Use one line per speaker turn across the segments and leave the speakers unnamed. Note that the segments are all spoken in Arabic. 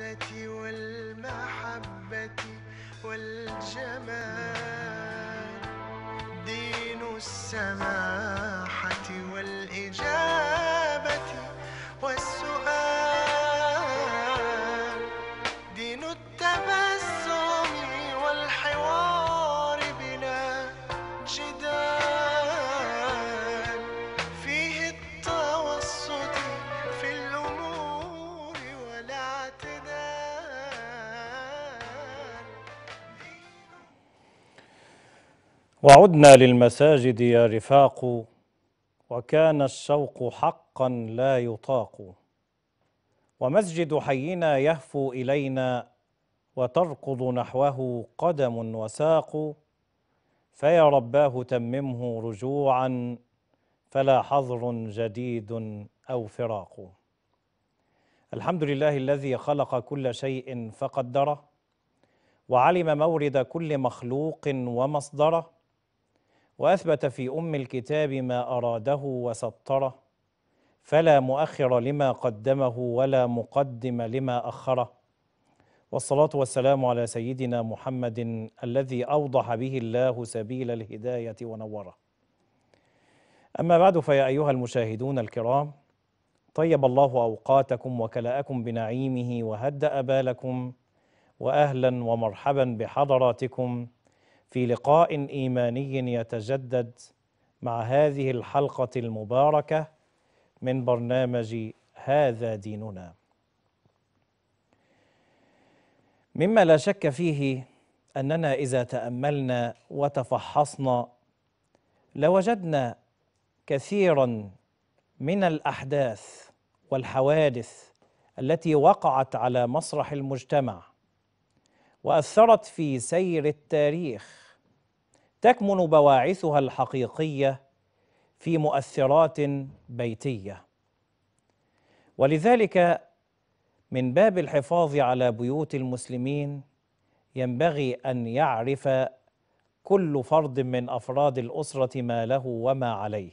الوحدة والمحبة والجمال دين السماء وعدنا للمساجد يا رفاق وكان الشوق حقا لا يطاق ومسجد حينا يهفو الينا وتركض نحوه قدم وساق فيا رباه تممه رجوعا فلا حظر جديد او فراق الحمد لله الذي خلق كل شيء فقدره وعلم مورد كل مخلوق ومصدره وأثبت في أم الكتاب ما أراده وسطره فلا مؤخر لما قدمه ولا مقدم لما أخره والصلاة والسلام على سيدنا محمد الذي أوضح به الله سبيل الهداية ونوره أما بعد فيا أيها المشاهدون الكرام طيب الله أوقاتكم وكلاءكم بنعيمه وهدأ بالكم وأهلا ومرحبا بحضراتكم في لقاء ايماني يتجدد مع هذه الحلقه المباركه من برنامج هذا ديننا مما لا شك فيه اننا اذا تاملنا وتفحصنا لوجدنا كثيرا من الاحداث والحوادث التي وقعت على مسرح المجتمع واثرت في سير التاريخ تكمن بواعثها الحقيقيه في مؤثرات بيتيه ولذلك من باب الحفاظ على بيوت المسلمين ينبغي ان يعرف كل فرد من افراد الاسره ما له وما عليه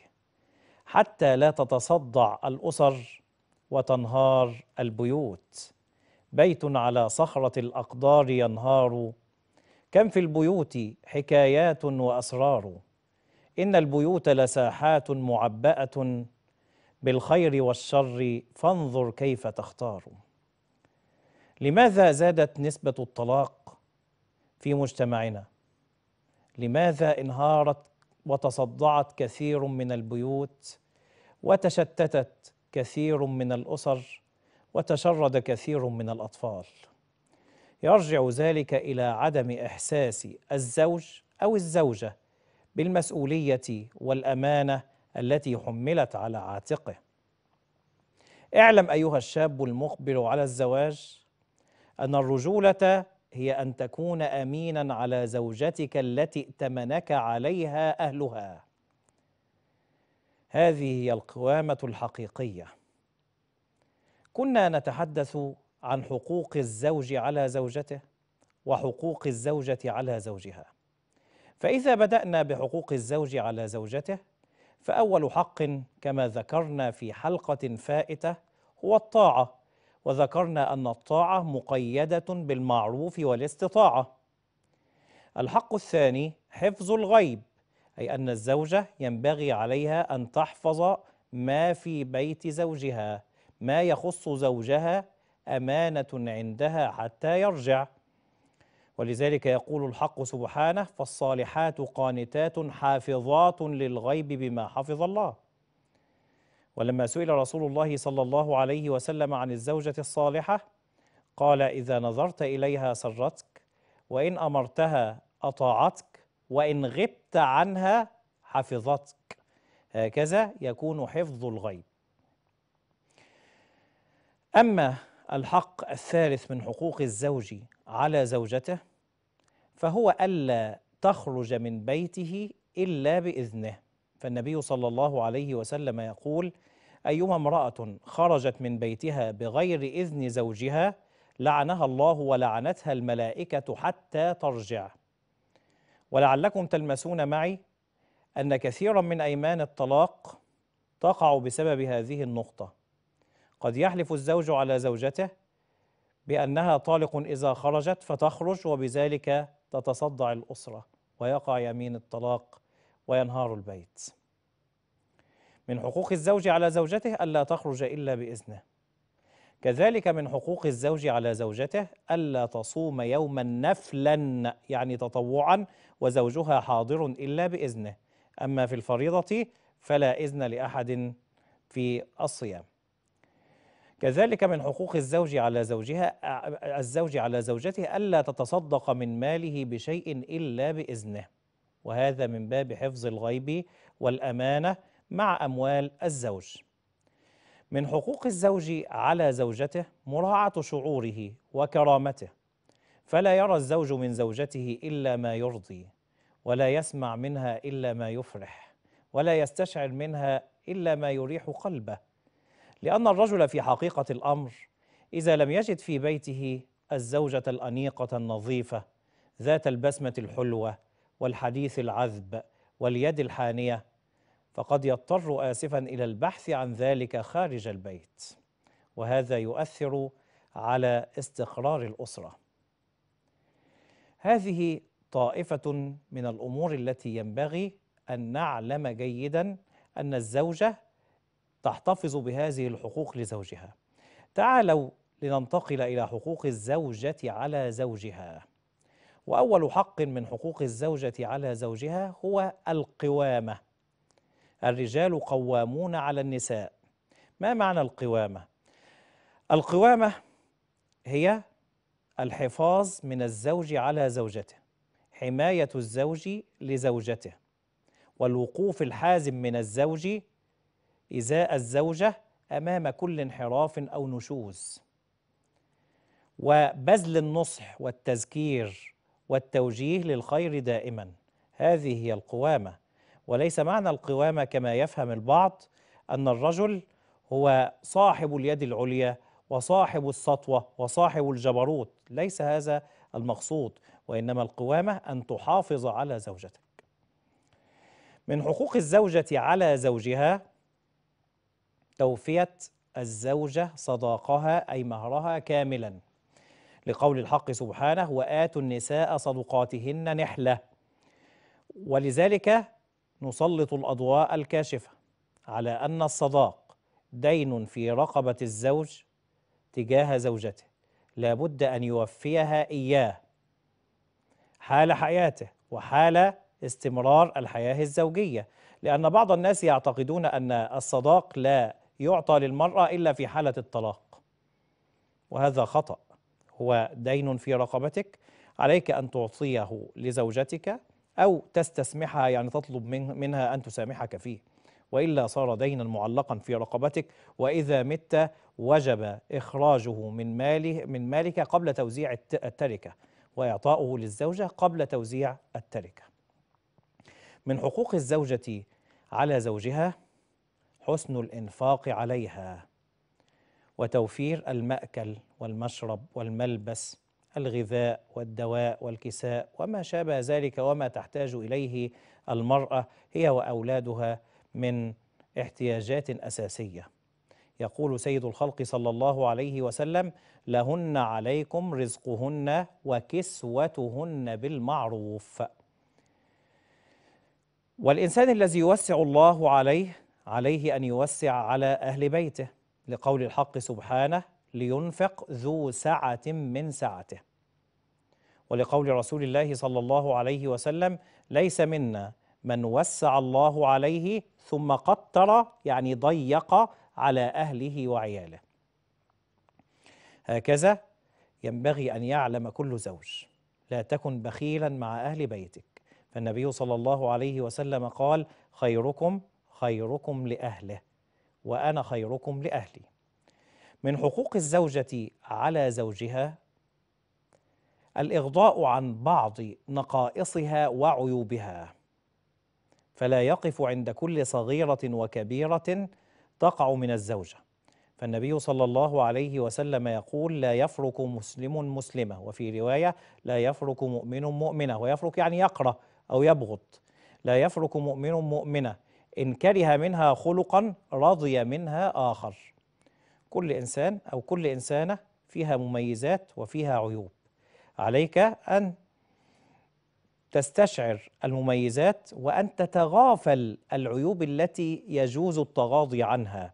حتى لا تتصدع الاسر وتنهار البيوت بيت على صخره الاقدار ينهار كم في البيوت حكايات واسرار ان البيوت لساحات معباه بالخير والشر فانظر كيف تختار لماذا زادت نسبه الطلاق في مجتمعنا لماذا انهارت وتصدعت كثير من البيوت وتشتتت كثير من الاسر وتشرد كثير من الاطفال يرجع ذلك إلى عدم إحساس الزوج أو الزوجة بالمسؤولية والأمانة التي حملت على عاتقه. اعلم أيها الشاب المقبل على الزواج أن الرجولة هي أن تكون أمينا على زوجتك التي ائتمنك عليها أهلها. هذه هي القوامة الحقيقية. كنا نتحدث عن حقوق الزوج على زوجته وحقوق الزوجة على زوجها. فإذا بدأنا بحقوق الزوج على زوجته فأول حق كما ذكرنا في حلقة فائتة هو الطاعة، وذكرنا أن الطاعة مقيدة بالمعروف والاستطاعة. الحق الثاني حفظ الغيب، أي أن الزوجة ينبغي عليها أن تحفظ ما في بيت زوجها، ما يخص زوجها أمانة عندها حتى يرجع ولذلك يقول الحق سبحانه فالصالحات قانتات حافظات للغيب بما حفظ الله ولما سئل رسول الله صلى الله عليه وسلم عن الزوجة الصالحة قال إذا نظرت إليها سرتك وإن أمرتها أطاعتك وإن غبت عنها حفظتك هكذا يكون حفظ الغيب أما الحق الثالث من حقوق الزوج على زوجته فهو ألا تخرج من بيته إلا بإذنه فالنبي صلى الله عليه وسلم يقول أيما امرأة خرجت من بيتها بغير إذن زوجها لعنها الله ولعنتها الملائكة حتى ترجع ولعلكم تلمسون معي أن كثيرا من أيمان الطلاق تقع بسبب هذه النقطة قد يحلف الزوج على زوجته بأنها طالق إذا خرجت فتخرج وبذلك تتصدع الأسرة ويقع يمين الطلاق وينهار البيت من حقوق الزوج على زوجته ألا تخرج إلا بإذنه كذلك من حقوق الزوج على زوجته ألا تصوم يوما نفلا يعني تطوعا وزوجها حاضر إلا بإذنه أما في الفريضة فلا إذن لأحد في الصيام كذلك من حقوق الزوج على زوجها الزوج على زوجته ألا تتصدق من ماله بشيء إلا بإذنه وهذا من باب حفظ الغيب والأمانة مع أموال الزوج من حقوق الزوج على زوجته مراعاة شعوره وكرامته فلا يرى الزوج من زوجته إلا ما يرضي ولا يسمع منها إلا ما يفرح ولا يستشعر منها إلا ما يريح قلبه لأن الرجل في حقيقة الأمر إذا لم يجد في بيته الزوجة الأنيقة النظيفة ذات البسمة الحلوة والحديث العذب واليد الحانية فقد يضطر آسفا إلى البحث عن ذلك خارج البيت وهذا يؤثر على استقرار الأسرة هذه طائفة من الأمور التي ينبغي أن نعلم جيدا أن الزوجة تحتفظ بهذه الحقوق لزوجها تعالوا لننتقل إلى حقوق الزوجة على زوجها وأول حق من حقوق الزوجة على زوجها هو القوامة الرجال قوامون على النساء ما معنى القوامة؟ القوامة هي الحفاظ من الزوج على زوجته حماية الزوج لزوجته والوقوف الحازم من الزوج إزاء الزوجة أمام كل انحراف أو نشوز وبذل النصح والتذكير والتوجيه للخير دائما هذه هي القوامة وليس معنى القوامة كما يفهم البعض أن الرجل هو صاحب اليد العليا وصاحب السطوة وصاحب الجبروت ليس هذا المقصود وإنما القوامة أن تحافظ على زوجتك من حقوق الزوجة على زوجها توفية الزوجة صداقها أي مهرها كاملا لقول الحق سبحانه وآتوا النساء صدقاتهن نحلة ولذلك نسلط الأضواء الكاشفة على أن الصداق دين في رقبة الزوج تجاه زوجته لابد أن يوفيها إياه حال حياته وحال استمرار الحياة الزوجية لأن بعض الناس يعتقدون أن الصداق لا يعطى للمرأة إلا في حالة الطلاق وهذا خطأ هو دين في رقبتك عليك أن تعطيه لزوجتك أو تستسمحها يعني تطلب منها أن تسامحك فيه وإلا صار دينا معلقا في رقبتك وإذا مت وجب إخراجه من ماله من مالك قبل توزيع التركة وإعطاؤه للزوجة قبل توزيع التركة من حقوق الزوجة على زوجها حسن الانفاق عليها وتوفير الماكل والمشرب والملبس الغذاء والدواء والكساء وما شابه ذلك وما تحتاج اليه المراه هي واولادها من احتياجات اساسيه يقول سيد الخلق صلى الله عليه وسلم لهن عليكم رزقهن وكسوتهن بالمعروف والانسان الذي يوسع الله عليه عليه أن يوسع على أهل بيته لقول الحق سبحانه لينفق ذو سعة من سعته ولقول رسول الله صلى الله عليه وسلم ليس منا من وسع الله عليه ثم قطر يعني ضيق على أهله وعياله هكذا ينبغي أن يعلم كل زوج لا تكن بخيلا مع أهل بيتك فالنبي صلى الله عليه وسلم قال خيركم خيركم لأهله وأنا خيركم لأهلي من حقوق الزوجة على زوجها الإغضاء عن بعض نقائصها وعيوبها فلا يقف عند كل صغيرة وكبيرة تقع من الزوجة فالنبي صلى الله عليه وسلم يقول لا يفرك مسلم مسلمة وفي رواية لا يفرك مؤمن مؤمنة ويفرك يعني يقرأ أو يبغض لا يفرك مؤمن مؤمنة إن كره منها خلقا رضي منها آخر كل إنسان أو كل إنسانة فيها مميزات وفيها عيوب عليك أن تستشعر المميزات وأن تتغافل العيوب التي يجوز التغاضي عنها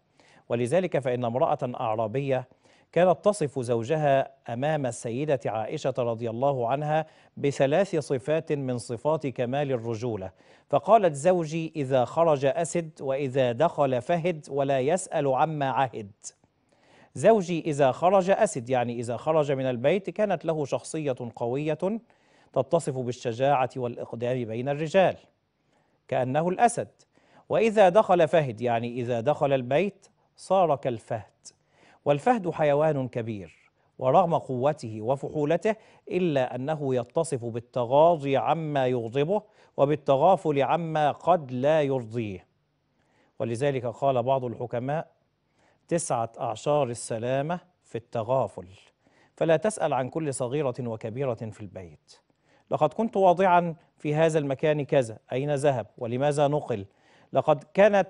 ولذلك فإن امرأة أعرابية كانت تصف زوجها امام السيده عائشه رضي الله عنها بثلاث صفات من صفات كمال الرجوله فقالت زوجي اذا خرج اسد واذا دخل فهد ولا يسال عما عهد زوجي اذا خرج اسد يعني اذا خرج من البيت كانت له شخصيه قويه تتصف بالشجاعه والاقدام بين الرجال كانه الاسد واذا دخل فهد يعني اذا دخل البيت صار كالفهد والفهد حيوان كبير ورغم قوته وفحولته إلا أنه يتصف بالتغاضي عما يغضبه وبالتغافل عما قد لا يرضيه ولذلك قال بعض الحكماء تسعة أعشار السلامة في التغافل فلا تسأل عن كل صغيرة وكبيرة في البيت لقد كنت واضعا في هذا المكان كذا أين ذهب ولماذا نقل لقد كانت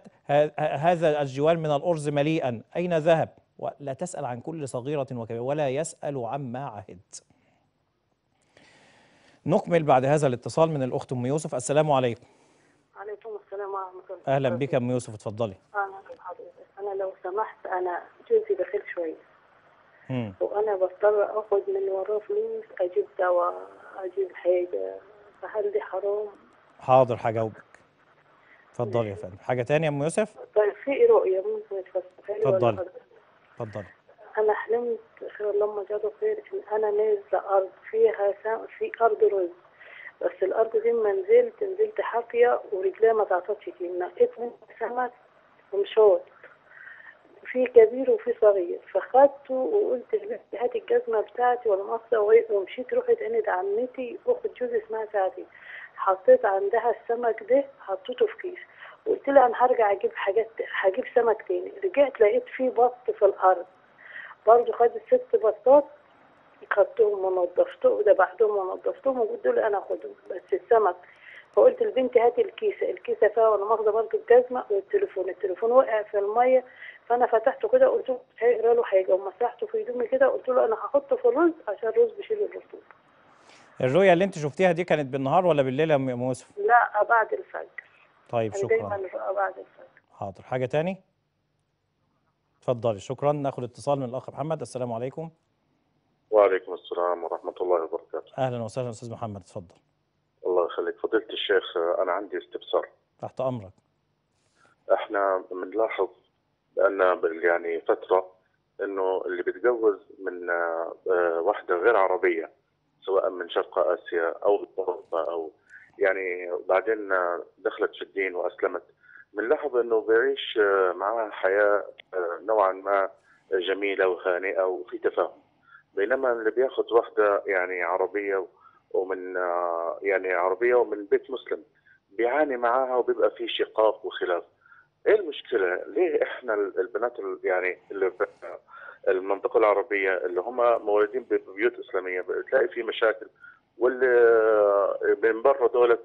هذا الجوال من الأرز مليئا أين ذهب ولا تسأل عن كل صغيرة وكبيرة ولا يسأل عما عهد نكمل بعد هذا الاتصال من الأخت أم يوسف السلام عليكم عليكم السلام ورحمة الله أهلا بك أم يوسف اتفضلي
أنا لو سمحت أنا جنسي دخل شوية وأنا بضطر أخذ من وراه فلوس أجيب دواء أجيب حاجة فهل دي حرام؟
حاضر حجاوبك اتفضلي يا فندم حاجة تانية يا أم يوسف؟
طيب في رؤية ممكن تفسرها اتفضلي اتفضلي انا حلمت خير اللهم جاده خير ان انا نازله ارض فيها في ارض رز بس الارض دي ما نزلت نزلت حافيه ورجليا ما تعطتش دي نقيت من سمك ومشاط في كبير وفي صغير فخدته وقلت لبنتي هات الجزمه بتاعتي والمصه ومشيت رحت عند عمتي اخت جوزي اسمها سعدي حطيت عندها السمك ده حطيته في كيس قلت لها انا هرجع اجيب حاجات هجيب سمك تاني رجعت لقيت فيه بط في الارض برضه خدت ست بطات خدتهم ونضفتهم دبحتهم ونضفتهم وقلت دول انا اخدهم بس السمك فقلت لبنتي هاتي الكيسه الكيسه فيها وانا ماخده برضه الجزمه والتليفون التليفون وقع في الميه فانا فتحته كده قلت له هيقرا له حاجه ومسحته في هدومي كده قلت له انا هحطه في الرز عشان الرز بيشيل الرطوبه
الرؤيه اللي انت شفتيها دي كانت بالنهار ولا بالليل يا ام يوسف؟
لا بعد الفجر
طيب شكرا حاضر حاجه تاني اتفضلي شكرا ناخد اتصال من الاخ محمد السلام عليكم
وعليكم السلام ورحمه الله وبركاته
اهلا وسهلا استاذ محمد اتفضل
الله يخليك فضيله الشيخ انا عندي استفسار تحت امرك احنا بنلاحظ بان يعني فتره انه اللي بيتجوز من آه، واحده غير عربيه سواء من شرق اسيا او اوروبا او يعني بعدين دخلت في الدين واسلمت بنلاحظ انه بيعيش آه، معها حياه آه، نوعا ما جميله وهانئه وفي تفاهم بينما اللي بياخذ واحده يعني عربيه ومن آه، يعني عربيه ومن بيت مسلم بيعاني معاها وبيبقى في شقاق وخلاف ايه المشكله ليه احنا البنات يعني اللي المنطقه العربيه اللي هم مولودين ببيوت اسلاميه بتلاقي في مشاكل واللي من بره دولت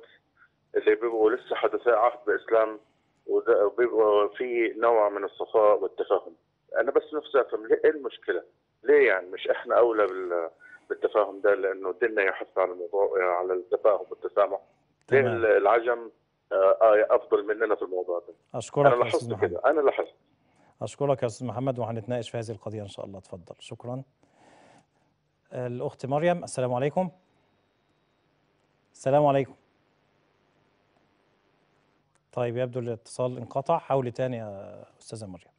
اللي بيبقوا لسه حدثاء عهد باسلام وبيبقوا في نوع من الصفاء والتفاهم انا بس نفسي افهم ليه ايه المشكله؟ ليه يعني مش احنا اولى بالتفاهم ده لانه ديننا يحث على الموضوع على التفاهم والتسامح ليه العجم آه، آه، افضل مننا في الموضوع ده؟
اشكرك انا لاحظت كده انا لاحظت اشكرك يا استاذ محمد وهنتناقش في هذه القضيه ان شاء الله تفضل شكرا الاخت مريم السلام عليكم السلام عليكم طيب يبدو الاتصال انقطع حاولي تاني يا استاذه مريم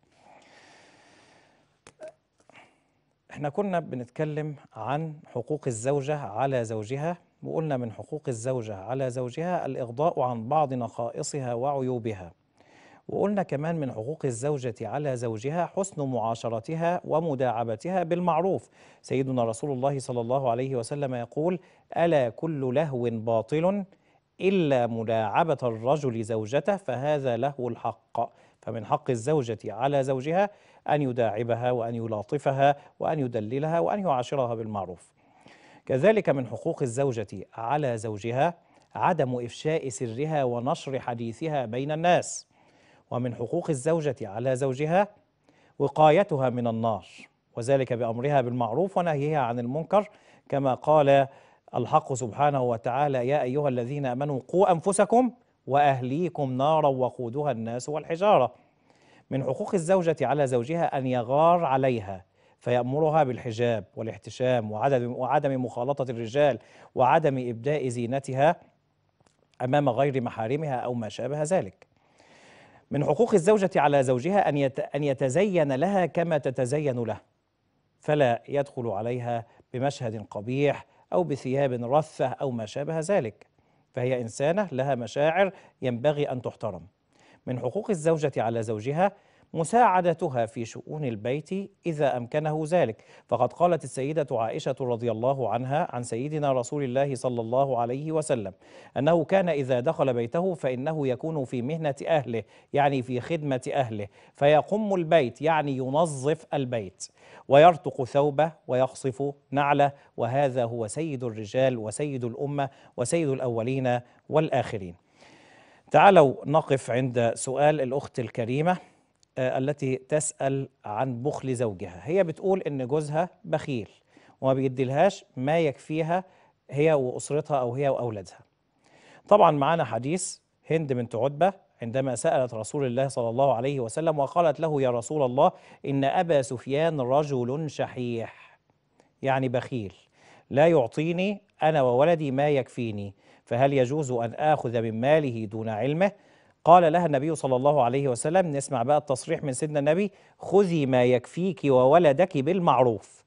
احنا كنا بنتكلم عن حقوق الزوجه على زوجها وقلنا من حقوق الزوجه على زوجها الاغضاء عن بعض نقائصها وعيوبها وقلنا كمان من حقوق الزوجة على زوجها حسن معاشرتها ومداعبتها بالمعروف سيدنا رسول الله صلى الله عليه وسلم يقول ألا كل لهو باطل إلا مداعبة الرجل زوجته فهذا له الحق فمن حق الزوجة على زوجها أن يداعبها وأن يلاطفها وأن يدللها وأن يعاشرها بالمعروف كذلك من حقوق الزوجة على زوجها عدم إفشاء سرها ونشر حديثها بين الناس ومن حقوق الزوجة على زوجها وقايتها من النار وذلك بأمرها بالمعروف ونهيها عن المنكر كما قال الحق سبحانه وتعالى يا أيها الذين آمنوا قوا أنفسكم وأهليكم نارا وقودها الناس والحجارة من حقوق الزوجة على زوجها أن يغار عليها فيأمرها بالحجاب والاحتشام وعدم, وعدم مخالطة الرجال وعدم إبداء زينتها أمام غير محارمها أو ما شابه ذلك من حقوق الزوجة على زوجها أن أن يتزين لها كما تتزين له فلا يدخل عليها بمشهد قبيح أو بثياب رثة أو ما شابه ذلك فهي إنسانة لها مشاعر ينبغي أن تحترم من حقوق الزوجة على زوجها مساعدتها في شؤون البيت إذا أمكنه ذلك فقد قالت السيدة عائشة رضي الله عنها عن سيدنا رسول الله صلى الله عليه وسلم أنه كان إذا دخل بيته فإنه يكون في مهنة أهله يعني في خدمة أهله فيقم البيت يعني ينظف البيت ويرتق ثوبه ويخصف نعله وهذا هو سيد الرجال وسيد الأمة وسيد الأولين والآخرين تعالوا نقف عند سؤال الأخت الكريمة آه، التي تسأل عن بخل زوجها هي بتقول إن جوزها بخيل وما بيديلهاش ما يكفيها هي وأسرتها أو هي وأولادها طبعا معنا حديث هند بنت عتبة عندما سألت رسول الله صلى الله عليه وسلم وقالت له يا رسول الله إن أبا سفيان رجل شحيح يعني بخيل لا يعطيني أنا وولدي ما يكفيني فهل يجوز أن آخذ من ماله دون علمه قال لها النبي صلى الله عليه وسلم نسمع بقى التصريح من سيدنا النبي خذي ما يكفيك وولدك بالمعروف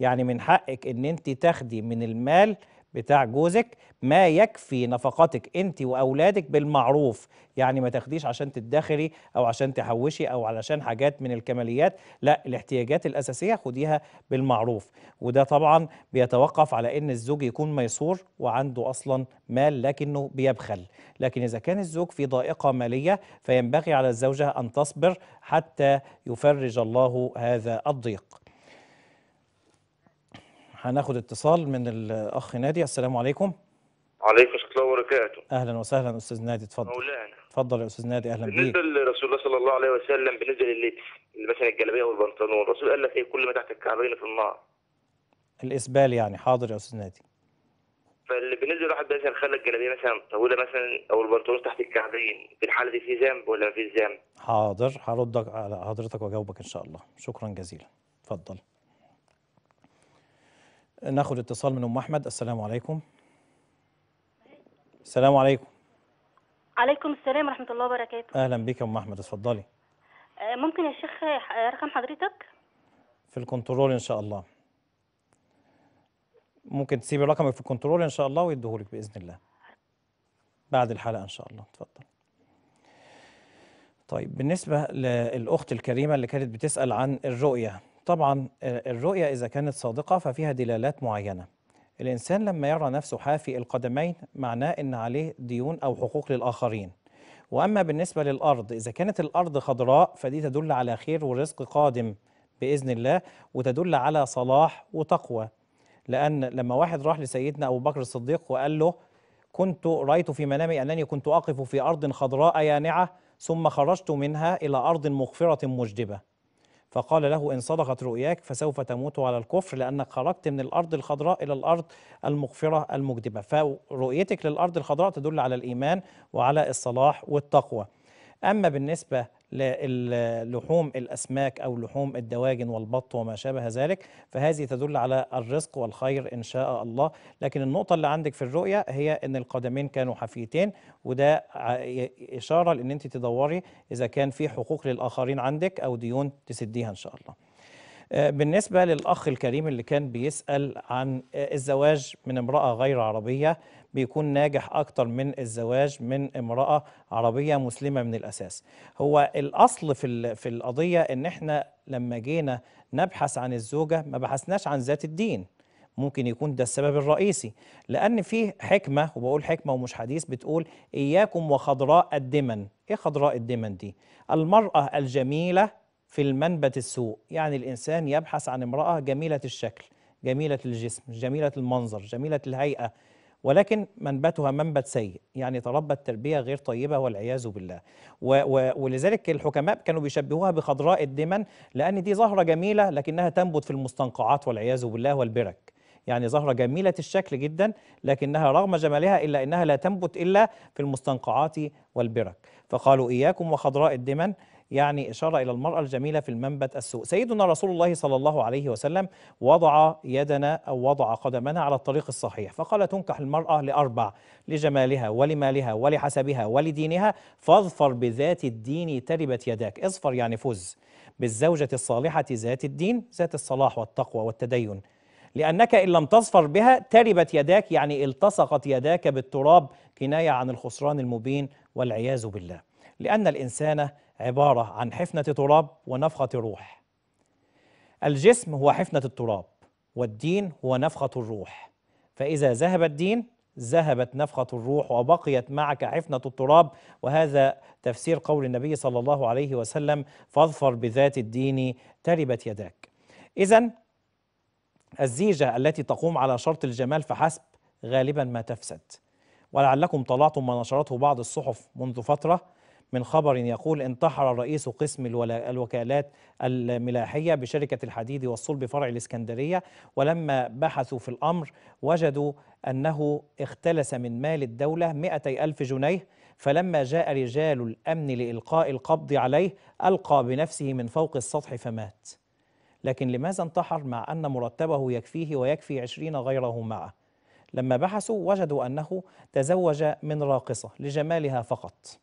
يعني من حقك ان انت تاخدي من المال بتاع جوزك ما يكفي نفقاتك انت واولادك بالمعروف يعني ما تاخديش عشان تدخري او عشان تحوشي او علشان حاجات من الكماليات لا الاحتياجات الاساسيه خديها بالمعروف وده طبعا بيتوقف على ان الزوج يكون ميسور وعنده اصلا مال لكنه بيبخل لكن اذا كان الزوج في ضائقه ماليه فينبغي على الزوجه ان تصبر حتى يفرج الله هذا الضيق هناخد اتصال من الاخ نادي السلام عليكم
وعليكم السلام ورحمه الله وبركاته
اهلا وسهلا استاذ نادي اتفضل مولانا اتفضل يا استاذ نادي اهلا بيك بالنسبه
لرسول الله صلى الله عليه وسلم بالنسبه لللبس مثلا الجلابيه والبنطلون الرسول قال لك ايه كل ما تحت الكعبين في النار
الاسبال يعني حاضر يا استاذ نادي
فاللي بنزل واحد مثلا خلى الجلابيه مثلا طويله مثلا او البنطلون تحت الكعبين في الحاله دي في ذنب ولا ما فيش ذنب
حاضر هردك على حضرتك واجاوبك ان شاء الله شكرا جزيلا اتفضل ناخد اتصال من ام احمد السلام عليكم السلام عليكم
عليكم السلام ورحمه الله وبركاته
اهلا بك يا ام احمد اتفضلي
آه، ممكن يا شيخ آه، رقم حضرتك
في الكنترول ان شاء الله ممكن تسيبي رقمك في الكنترول ان شاء الله ويديهولك باذن الله بعد الحلقه ان شاء الله اتفضل طيب بالنسبه للاخت الكريمه اللي كانت بتسال عن الرؤيه طبعا آه، الرؤية إذا كانت صادقة ففيها دلالات معينة الإنسان لما يرى نفسه حافي القدمين معناه أن عليه ديون أو حقوق للآخرين وأما بالنسبة للأرض إذا كانت الأرض خضراء فدي تدل على خير ورزق قادم بإذن الله وتدل على صلاح وتقوى لأن لما واحد راح لسيدنا أبو بكر الصديق وقال له كنت رأيت في منامي أنني كنت أقف في أرض خضراء يانعة ثم خرجت منها إلى أرض مغفرة مجدبة فقال له إن صدقت رؤياك فسوف تموت على الكفر لأنك خرجت من الأرض الخضراء إلى الأرض المغفرة المجدبة فرؤيتك للأرض الخضراء تدل على الإيمان وعلى الصلاح والتقوى أما بالنسبة للحوم الأسماك أو لحوم الدواجن والبط وما شابه ذلك فهذه تدل على الرزق والخير إن شاء الله لكن النقطة اللي عندك في الرؤية هي أن القدمين كانوا حفيتين وده إشارة لأن أنت تدوري إذا كان في حقوق للآخرين عندك أو ديون تسديها إن شاء الله آه، بالنسبة للأخ الكريم اللي كان بيسأل عن آه، الزواج من امرأة غير عربية بيكون ناجح أكتر من الزواج من امرأة عربية مسلمة من الأساس هو الأصل في, في القضية إن إحنا لما جينا نبحث عن الزوجة ما بحثناش عن ذات الدين ممكن يكون ده السبب الرئيسي لأن في حكمة وبقول حكمة ومش حديث بتقول إياكم وخضراء الدمن إيه خضراء الدمن دي؟ المرأة الجميلة في المنبت السوء يعني الإنسان يبحث عن امرأة جميلة الشكل جميلة الجسم جميلة المنظر جميلة الهيئة ولكن منبتها منبت سيء يعني تربت تربية غير طيبة والعياذ بالله و و ولذلك الحكماء كانوا بيشبهوها بخضراء الدمن لأن دي زهرة جميلة لكنها تنبت في المستنقعات والعياذ بالله والبرك يعني زهرة جميلة الشكل جدا لكنها رغم جمالها إلا أنها لا تنبت إلا في المستنقعات والبرك فقالوا إياكم وخضراء الدمن يعني إشارة إلى المرأة الجميلة في المنبت السوء سيدنا رسول الله صلى الله عليه وسلم وضع يدنا أو وضع قدمنا على الطريق الصحيح فقال تنكح المرأة لأربع لجمالها ولمالها ولحسبها ولدينها فاظفر بذات الدين تربت يداك اظفر يعني فز بالزوجة الصالحة ذات الدين ذات الصلاح والتقوى والتدين لأنك إن لم تظفر بها تربت يداك يعني التصقت يداك بالتراب كناية عن الخسران المبين والعياذ بالله لأن الإنسان عبارة عن حفنة تراب ونفخة روح الجسم هو حفنة التراب والدين هو نفخة الروح فإذا ذهب الدين ذهبت نفخة الروح وبقيت معك حفنة التراب وهذا تفسير قول النبي صلى الله عليه وسلم فاظفر بذات الدين تربت يداك إذا الزيجة التي تقوم على شرط الجمال فحسب غالبا ما تفسد ولعلكم طلعتم ما نشرته بعض الصحف منذ فترة من خبر يقول انتحر رئيس قسم الوكالات الملاحية بشركة الحديد والصلب فرع الإسكندرية ولما بحثوا في الأمر وجدوا أنه اختلس من مال الدولة 200 ألف جنيه فلما جاء رجال الأمن لإلقاء القبض عليه ألقى بنفسه من فوق السطح فمات لكن لماذا انتحر مع أن مرتبه يكفيه ويكفي عشرين غيره معه؟ لما بحثوا وجدوا أنه تزوج من راقصة لجمالها فقط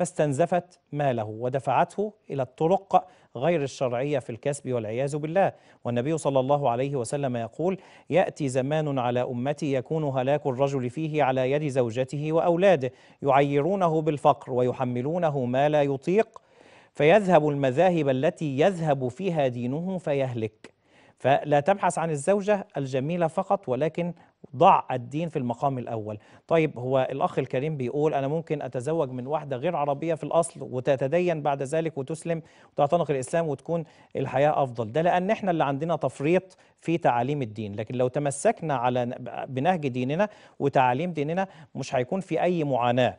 فاستنزفت ماله ودفعته إلى الطرق غير الشرعية في الكسب والعياذ بالله والنبي صلى الله عليه وسلم يقول يأتي زمان على أمتي يكون هلاك الرجل فيه على يد زوجته وأولاده يعيرونه بالفقر ويحملونه ما لا يطيق فيذهب المذاهب التي يذهب فيها دينه فيهلك فلا تبحث عن الزوجة الجميلة فقط ولكن ضع الدين في المقام الأول طيب هو الأخ الكريم بيقول أنا ممكن أتزوج من واحدة غير عربية في الأصل وتتدين بعد ذلك وتسلم وتعتنق الإسلام وتكون الحياة أفضل ده لأن إحنا اللي عندنا تفريط في تعاليم الدين لكن لو تمسكنا على بنهج ديننا وتعاليم ديننا مش هيكون في أي معاناة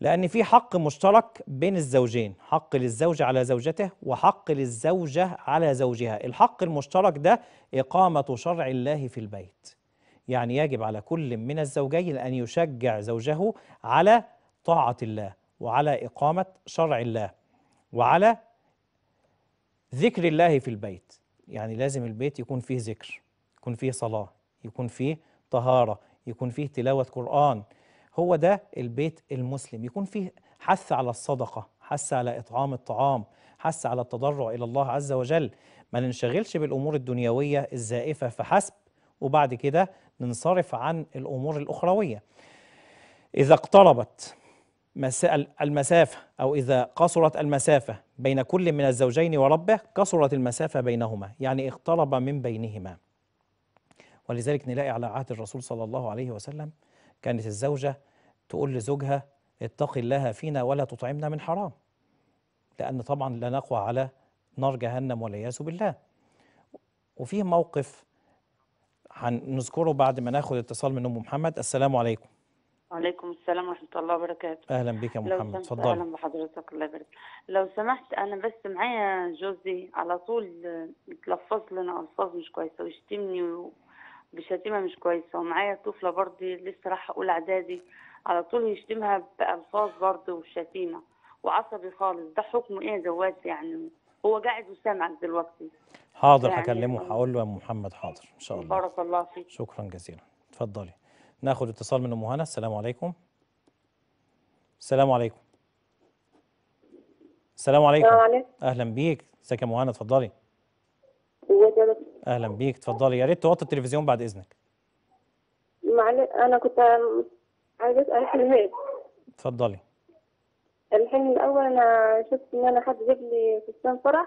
لأن في حق مشترك بين الزوجين حق للزوج على زوجته وحق للزوجة على زوجها الحق المشترك ده إقامة شرع الله في البيت يعني يجب على كل من الزوجين أن يشجع زوجه على طاعة الله وعلى إقامة شرع الله وعلى ذكر الله في البيت يعني لازم البيت يكون فيه ذكر يكون فيه صلاة يكون فيه طهارة يكون فيه تلاوة قرآن هو ده البيت المسلم يكون فيه حث على الصدقة حث على إطعام الطعام حث على التضرع إلى الله عز وجل ما ننشغلش بالأمور الدنيوية الزائفة فحسب وبعد كده ننصرف عن الأمور الأخروية إذا اقتربت المسافة أو إذا قصرت المسافة بين كل من الزوجين وربه قصرت المسافة بينهما يعني اقترب من بينهما ولذلك نلاقي على عهد الرسول صلى الله عليه وسلم كانت الزوجة تقول لزوجها اتق الله فينا ولا تطعمنا من حرام لأن طبعا لا نقوى على نار جهنم والعياذ بالله وفيه موقف هنذكره بعد ما ناخد اتصال من أم محمد السلام عليكم
وعليكم السلام ورحمة الله وبركاته
أهلا بك يا محمد اتفضل أهلا
بحضرتك الله يبارك لو سمحت أنا بس معايا
جوزي على طول يتلفظ لنا ألفاظ مش كويسة ويشتمني بشتيمة مش كويسة ومعايا طفلة برضه لسه راح أقول إعدادي على طول يشتمها بألفاظ برضه وشتيمة وعصبي خالص ده حكمه إيه يا جواد يعني
هو قاعد وسامعك دلوقتي
حاضر يعني هكلمه هقول له يا ام محمد حاضر إن شاء الله بارك الله فيك شكرا جزيلا اتفضلي ناخد اتصال من أم هنا السلام عليكم السلام عليكم السلام عليكم عليك. اهلا بيك ازيك يا مهنا اتفضلي اهلا بيك اتفضلي يا ريت توطي التلفزيون بعد اذنك
معلش انا كنت عايزة أسأل حلمين اتفضلي الحلم الأول أنا شفت إن أنا حد جاب لي فستان فرح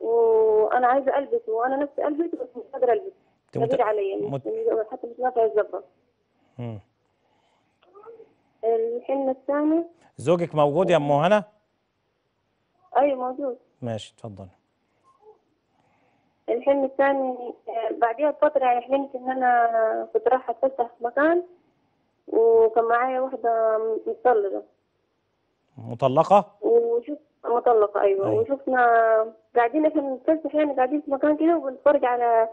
وأنا عايزة ألبسه وأنا نفسي ألبسه بس مش قادرة ألبسه كبير مت... عليا يعني، مت... يعني حتى مش نافع الزبط الحلم الثاني
زوجك موجود يا أم هنا؟
أيوة موجود
ماشي اتفضلي
الحلم الثاني آه، بعديها بفترة يعني حلمت إن أنا كنت رايحة أتفسح في مكان وكان معايا واحدة مطلقة
مطلقة؟
وشوف مطلقة أيوة أي. أيوة. وشفنا قاعدين احنا بنتفسح يعني قاعدين في مكان كده وبنتفرج على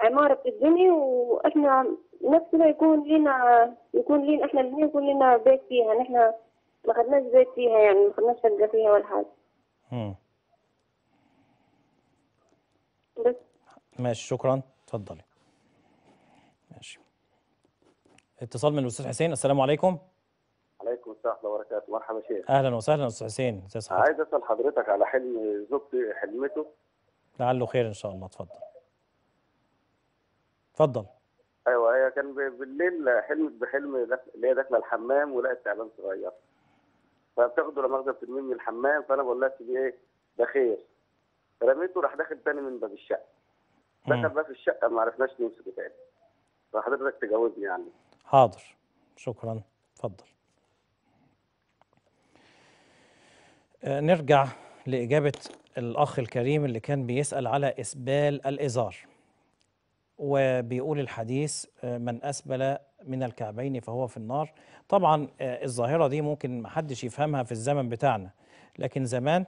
عمارة بتتبني واحنا نفسنا يكون لينا يكون لينا احنا اللي يكون لينا بيت فيها نحن ما خدناش بيت فيها يعني ما خدناش شقة فيها ولا حاجة.
امم بس ماشي شكرا تفضلي. اتصال من الاستاذ حسين السلام عليكم
عليكم السلام ورحمه الله وبركاته مرحبا شيخ اهلا
وسهلا استاذ حسين استاذ
عايز اسال حضرتك على حلم زوجتي حلمته
لعله خير ان شاء الله اتفضل اتفضل
ايوه هي كان بالليل حلمت بحلم اللي هي داخله الحمام ولقت تعبان صغير فبتاخده لما اخده بترميه من الحمام فانا بقول لها ايه ده خير رميته راح داخل تاني من باب الشقه دخل باب الشقه ما عرفناش نمسكه تاني فحضرتك تجاوزني يعني
حاضر شكرا تفضل آه، نرجع لإجابة الأخ الكريم اللي كان بيسأل على إسبال الإزار وبيقول الحديث آه، من أسبل من الكعبين فهو في النار طبعا آه، الظاهرة دي ممكن محدش يفهمها في الزمن بتاعنا لكن زمان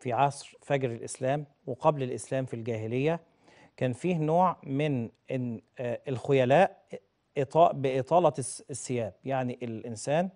في عصر فجر الإسلام وقبل الإسلام في الجاهلية كان فيه نوع من الخيلاء بإطالة الثياب يعني الإنسان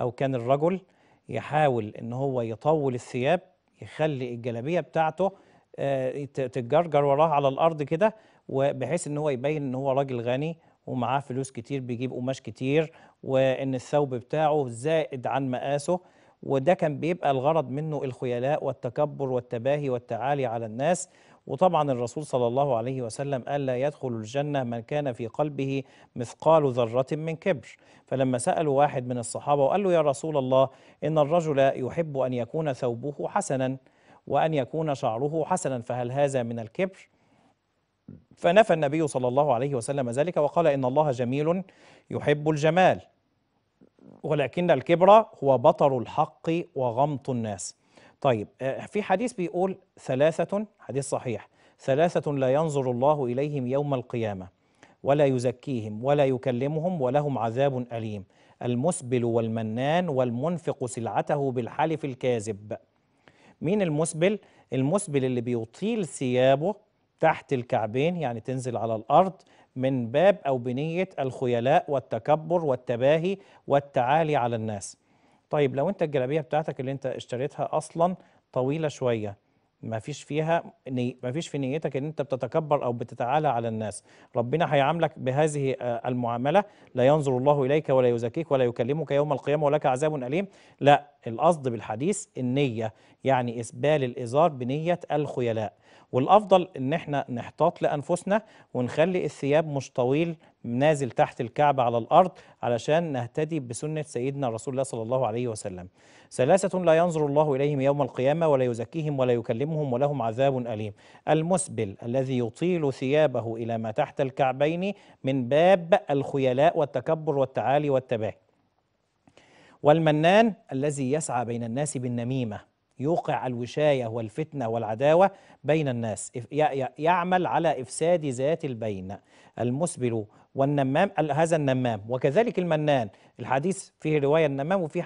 أو كان الرجل يحاول إن هو يطول الثياب يخلي الجلابية بتاعته آه، تتجرجر وراه على الأرض كده وبحيث إن هو يبين إن هو راجل غني ومعاه فلوس كتير بيجيب قماش كتير وإن الثوب بتاعه زائد عن مقاسه وده كان بيبقى الغرض منه الخيلاء والتكبر والتباهي والتعالي على الناس وطبعا الرسول صلى الله عليه وسلم قال لا يدخل الجنة من كان في قلبه مثقال ذرة من كبر فلما سأل واحد من الصحابة وقال له يا رسول الله إن الرجل يحب أن يكون ثوبه حسنا وأن يكون شعره حسنا فهل هذا من الكبر؟ فنفى النبي صلى الله عليه وسلم ذلك وقال إن الله جميل يحب الجمال ولكن الكبر هو بطر الحق وغمط الناس طيب آه، في حديث بيقول ثلاثة حديث صحيح ثلاثة لا ينظر الله إليهم يوم القيامة ولا يزكيهم ولا يكلمهم ولهم عذاب أليم المسبل والمنان والمنفق سلعته بالحلف الكاذب مين المسبل؟ المسبل اللي بيطيل ثيابه تحت الكعبين يعني تنزل على الأرض من باب أو بنية الخيلاء والتكبر والتباهي والتعالي على الناس طيب لو انت الجلابيه بتاعتك اللي انت اشتريتها اصلا طويله شويه ما فيش فيها ني... ما فيش في نيتك ان انت بتتكبر او بتتعالى على الناس ربنا هيعاملك بهذه آه، المعامله لا ينظر الله اليك ولا يزكيك ولا يكلمك يوم القيامه ولك عذاب اليم لا القصد بالحديث النيه يعني اسبال الازار بنيه الخيلاء والافضل ان احنا نحتاط لانفسنا ونخلي الثياب مش طويل نازل تحت الكعبة على الأرض علشان نهتدي بسنة سيدنا رسول الله صلى الله عليه وسلم ثلاثة لا ينظر الله إليهم يوم القيامة ولا يزكيهم ولا يكلمهم ولهم عذاب أليم المسبل الذي يطيل ثيابه إلى ما تحت الكعبين من باب الخيلاء والتكبر والتعالي والتباهي والمنان الذي يسعى بين الناس بالنميمة يوقع الوشايه والفتنه والعداوه بين الناس يعمل على افساد ذات البين المسبل والنمام هذا النمام وكذلك المنان الحديث فيه روايه النمام وفيه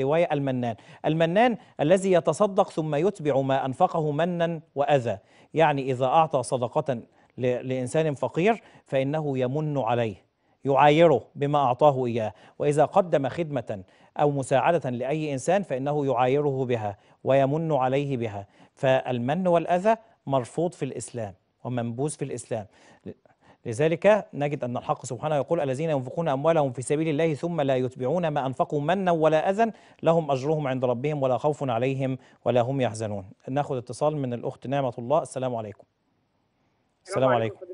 روايه المنان المنان الذي يتصدق ثم يتبع ما انفقه منا واذى يعني اذا اعطى صدقه لانسان فقير فانه يمن عليه يعايره بما أعطاه إياه وإذا قدم خدمة أو مساعدة لأي إنسان فإنه يعايره بها ويمن عليه بها فالمن والأذى مرفوض في الإسلام ومنبوذ في الإسلام لذلك نجد أن الحق سبحانه يقول الذين ينفقون أموالهم في سبيل الله ثم لا يتبعون ما أنفقوا منا ولا أذى لهم أجرهم عند ربهم ولا خوف عليهم ولا هم يحزنون ناخذ اتصال من الأخت نعمة الله السلام عليكم السلام عليكم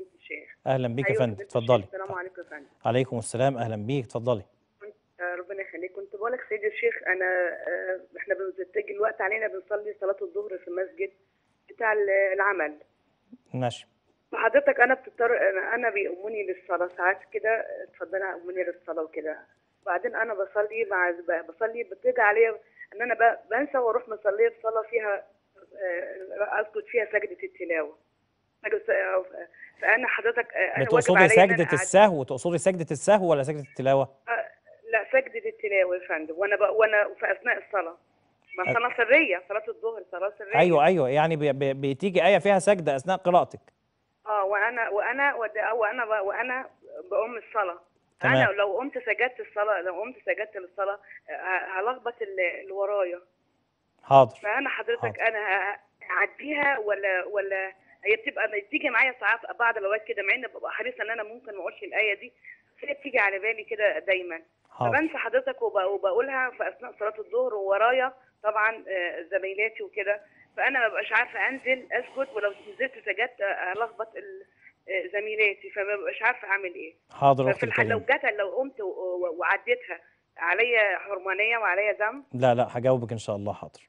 اهلا بيك يا أيوة، فندم اتفضلي السلام عليكم يا فندم عليكم السلام اهلا بيك اتفضلي
آه، ربنا يخليك كنت بقول لك سيدي الشيخ انا آه، احنا بنتجه الوقت علينا بنصلي صلاه الظهر في المسجد بتاع العمل ماشي حضرتك انا بتضطر انا بيؤمني للصلاه ساعات كده اتفضلي اؤمني للصلاه وكده بعدين انا بصلي مع بصلي بتيجي عليا ان انا بنسى واروح مصليه في صلاه فيها آه، اسجد فيها سجده التلاوه فانا حضرتك آه، انا تقصدي سجده السهو
تقصدي سجده السهو ولا سجده التلاوه؟
آه، لا سجده التلاوه يا فندم وانا ب... وانا في اثناء الصلاه ما صلاه سريه صلاه الظهر صلاه سريه ايوه
ايوه يعني ب... ب... بتيجي ايه فيها سجده اثناء قراءتك
اه وانا وانا وانا ب... وانا بقوم الصلاه تمام. انا لو قمت سجدت الصلاه لو قمت سجدت للصلاه آه، هلخبط اللي ورايا
حاضر فانا
حضرتك حاضر. انا هعديها ولا ولا هي بتبقى بتيجي معايا ساعات بعض الاوقات كده مع ان ببقى حريصه ان انا ممكن ما اقولش الايه دي بس هي بتيجي على بالي كده دايما فبنسى حضرتك وبقولها في اثناء صلاه الظهر وورايا طبعا آه، زميلاتي وكده فانا ما ببقاش عارفه انزل اسجد ولو نزلت سجدت آه، الخبط آه، زميلاتي فما ببقاش عارفه اعمل ايه
حاضر اختي الحال لو جت
لو قمت وعديتها عليا حرمانيه وعليا ذنب
لا لا هجاوبك ان شاء الله حاضر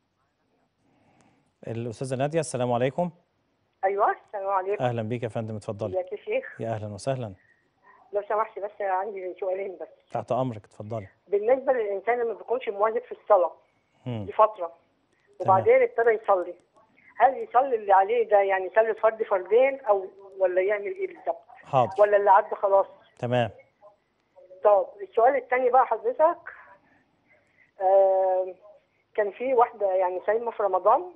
الاستاذه ناديه السلام عليكم
ايوه السلام عليكم اهلا
بيك يا فندم اتفضلي ازيك يا شيخ يا اهلا وسهلا
لو سمحت بس عندي سؤالين بس
تحت امرك اتفضلي
بالنسبه للانسان اللي ما بيكونش مواظب في الصلاه لفتره وبعدين ابتدى يصلي هل يصلي اللي عليه ده يعني يصلي فرد فردين او ولا يعمل ايه بالظبط؟ حاضر ولا اللي عدى خلاص؟ تمام طب السؤال الثاني بقى حضرتك آه كان في واحده يعني صايمه في رمضان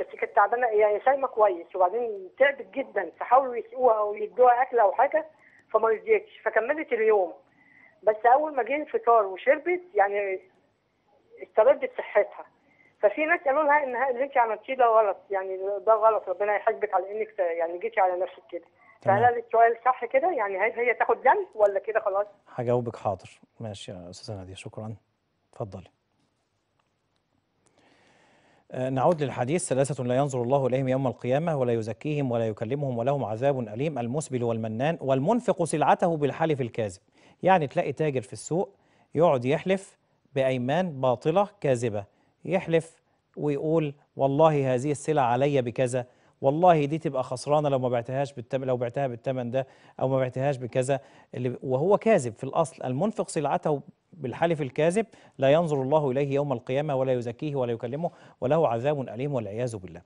بس كانت تعبانه يعني سايمه كويس وبعدين تعبت جدا فحاولوا يسقوها ويدوها اكل او حاجه فما رضيتش فكملت اليوم بس اول ما جه الفطار وشربت يعني استردت صحتها ففي ناس قالوا لها ان اللي انت عملتيه ده غلط يعني ده غلط ربنا يحاسبك على انك يعني جيتي على نفسك كده فهل السؤال صح كده يعني هل هي تاخد دم ولا كده خلاص؟
هجاوبك حاضر ماشي يا استاذه ناديه شكرا اتفضلي آه، نعود للحديث ثلاثة لا ينظر الله إليهم يوم القيامة ولا يزكيهم ولا يكلمهم ولهم عذاب أليم المسبل والمنان والمنفق سلعته بالحلف الكاذب يعني تلاقي تاجر في السوق يقعد يحلف بأيمان باطلة كاذبة يحلف ويقول والله هذه السلع علي بكذا والله دي تبقى خسرانه لو ما بعتهاش بالتمن لو بعتها بالثمن ده او ما بعتهاش بكذا اللي وهو كاذب في الاصل المنفق سلعته بالحلف الكاذب لا ينظر الله اليه يوم القيامه ولا يزكيه ولا يكلمه وله عذاب اليم والعياذ بالله.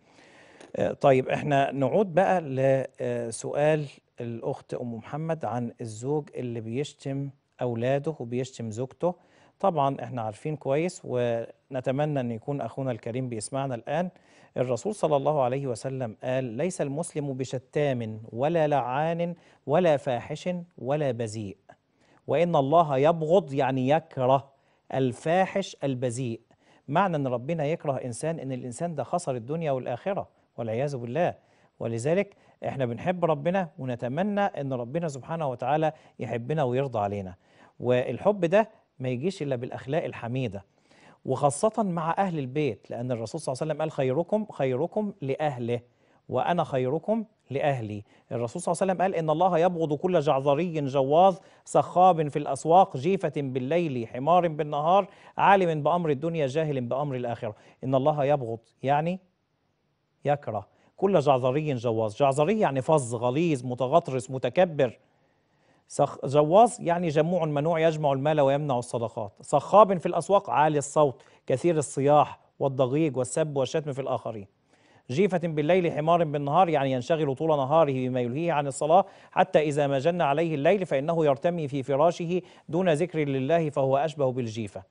آه، طيب احنا نعود بقى لسؤال آه، الاخت ام محمد عن الزوج اللي بيشتم اولاده وبيشتم زوجته طبعا احنا عارفين كويس ونتمنى ان يكون اخونا الكريم بيسمعنا الان الرسول صلى الله عليه وسلم قال ليس المسلم بشتام ولا لعان ولا فاحش ولا بذيء وإن الله يبغض يعني يكره الفاحش البذيء معنى أن ربنا يكره إنسان أن الإنسان ده خسر الدنيا والآخرة والعياذ بالله ولذلك احنا بنحب ربنا ونتمنى ان ربنا سبحانه وتعالى يحبنا ويرضى علينا والحب ده ما يجيش الا بالاخلاق الحميده وخاصة مع أهل البيت لأن الرسول صلى الله عليه وسلم قال خيركم خيركم لأهله وأنا خيركم لأهلي الرسول صلى الله عليه وسلم قال إن الله يبغض كل جعذري جواظ سخاب في الأسواق جيفة بالليل حمار بالنهار عالم بأمر الدنيا جاهل بأمر الآخرة إن الله يبغض يعني يكره كل جعذري جواظ جعذري يعني فظ غليظ متغطرس متكبر سخ جواص يعني جموع منوع يجمع المال ويمنع الصدقات صخاب في الأسواق عالي الصوت كثير الصياح والضجيج والسب والشتم في الآخرين جيفة بالليل حمار بالنهار يعني ينشغل طول نهاره بما يلهيه عن الصلاة حتى إذا ما جن عليه الليل فإنه يرتمي في فراشه دون ذكر لله فهو أشبه بالجيفة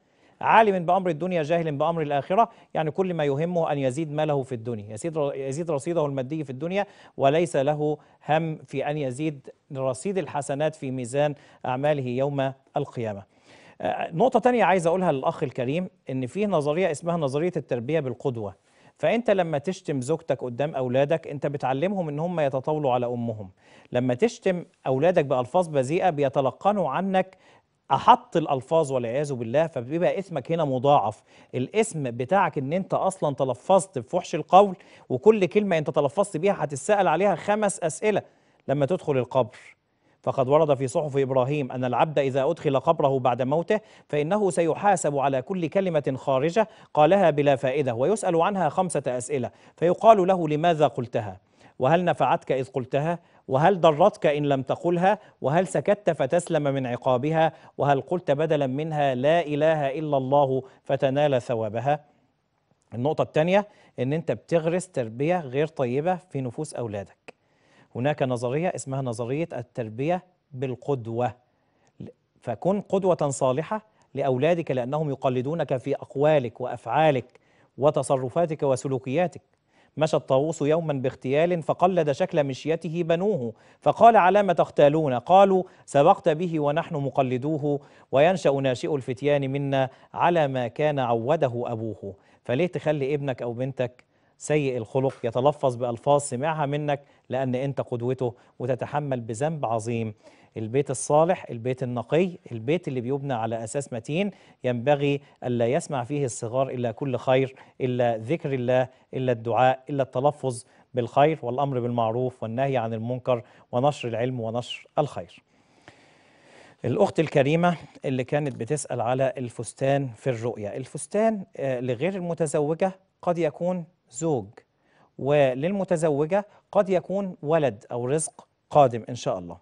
عالم بأمر الدنيا جاهل بأمر الآخرة يعني كل ما يهمه أن يزيد ماله في الدنيا يزيد, يزيد رصيده المادي في الدنيا وليس له هم في أن يزيد رصيد الحسنات في ميزان أعماله يوم القيامة آه، نقطة تانية عايز أقولها للأخ الكريم إن في نظرية اسمها نظرية التربية بالقدوة فانت لما تشتم زوجتك قدام اولادك انت بتعلمهم ان هم يتطاولوا على امهم لما تشتم اولادك بالفاظ بذيئه بيتلقنوا عنك احط الالفاظ والعياذ بالله فبيبقى اسمك هنا مضاعف الاسم بتاعك ان انت اصلا تلفظت بفحش القول وكل كلمه انت تلفظت بيها هتتسال عليها خمس اسئله لما تدخل القبر فقد ورد في صحف ابراهيم ان العبد اذا ادخل قبره بعد موته فانه سيحاسب على كل كلمه خارجه قالها بلا فائده ويسال عنها خمسه اسئله فيقال له لماذا قلتها وهل نفعتك اذ قلتها وهل ضرتك إن لم تقلها وهل سكت فتسلم من عقابها وهل قلت بدلا منها لا إله إلا الله فتنال ثوابها النقطة الثانية إن أنت بتغرس تربية غير طيبة في نفوس أولادك هناك نظرية اسمها نظرية التربية بالقدوة فكن قدوة صالحة لأولادك لأنهم يقلدونك في أقوالك وأفعالك وتصرفاتك وسلوكياتك مشى الطاووس يوما باغتيال فقلد شكل مشيته بنوه فقال علام تغتالون قالوا سبقت به ونحن مقلدوه وينشأ ناشئ الفتيان منا على ما كان عوده أبوه فليه تخلي ابنك أو بنتك سيء الخلق يتلفظ بألفاظ سمعها منك لأن أنت قدوته وتتحمل بذنب عظيم البيت الصالح البيت النقي البيت اللي بيبنى على أساس متين ينبغي ألا يسمع فيه الصغار إلا كل خير إلا ذكر الله إلا الدعاء إلا التلفظ بالخير والأمر بالمعروف والنهي عن المنكر ونشر العلم ونشر الخير الأخت الكريمة اللي كانت بتسأل على الفستان في الرؤية الفستان آه، لغير المتزوجة قد يكون زوج وللمتزوجة قد يكون ولد أو رزق قادم إن شاء الله